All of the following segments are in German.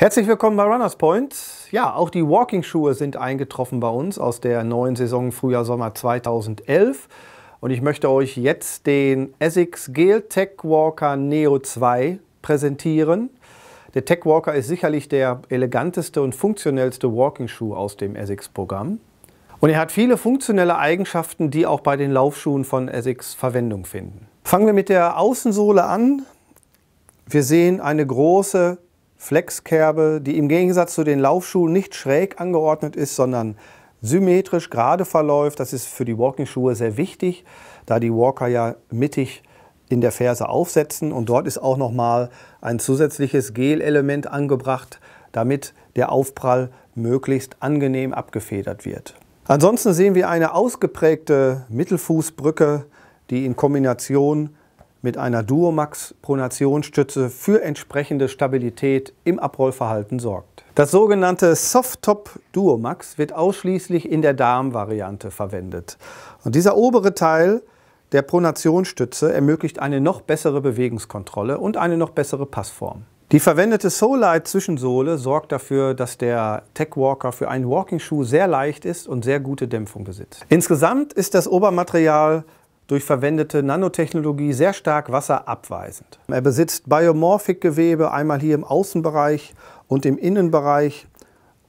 Herzlich willkommen bei Runners Point. Ja, auch die Walking-Schuhe sind eingetroffen bei uns aus der neuen Saison Frühjahr-Sommer 2011. Und ich möchte euch jetzt den Essex Gel Tech Walker Neo 2 präsentieren. Der Tech Walker ist sicherlich der eleganteste und funktionellste Walking-Schuh aus dem Essex-Programm. Und er hat viele funktionelle Eigenschaften, die auch bei den Laufschuhen von Essex Verwendung finden. Fangen wir mit der Außensohle an. Wir sehen eine große Flexkerbe, die im Gegensatz zu den Laufschuhen nicht schräg angeordnet ist, sondern symmetrisch gerade verläuft. Das ist für die Walking-Schuhe sehr wichtig, da die Walker ja mittig in der Ferse aufsetzen und dort ist auch nochmal ein zusätzliches Gel-Element angebracht, damit der Aufprall möglichst angenehm abgefedert wird. Ansonsten sehen wir eine ausgeprägte Mittelfußbrücke, die in Kombination mit mit einer Duomax-Pronationsstütze für entsprechende Stabilität im Abrollverhalten sorgt. Das sogenannte Softtop Duomax wird ausschließlich in der Darmvariante verwendet. Und dieser obere Teil der Pronationsstütze ermöglicht eine noch bessere Bewegungskontrolle und eine noch bessere Passform. Die verwendete Solite Zwischensohle sorgt dafür, dass der Tech Walker für einen Walking Shoe sehr leicht ist und sehr gute Dämpfung besitzt. Insgesamt ist das Obermaterial durch verwendete Nanotechnologie sehr stark wasserabweisend. Er besitzt Biomorphikgewebe einmal hier im Außenbereich und im Innenbereich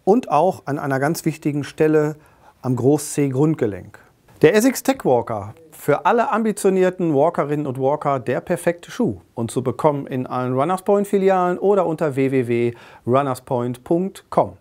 und auch an einer ganz wichtigen Stelle am Groß-C-Grundgelenk. Der Essex Tech Walker, für alle ambitionierten Walkerinnen und Walker der perfekte Schuh und zu bekommen in allen Runners Point Filialen oder unter www.runnerspoint.com.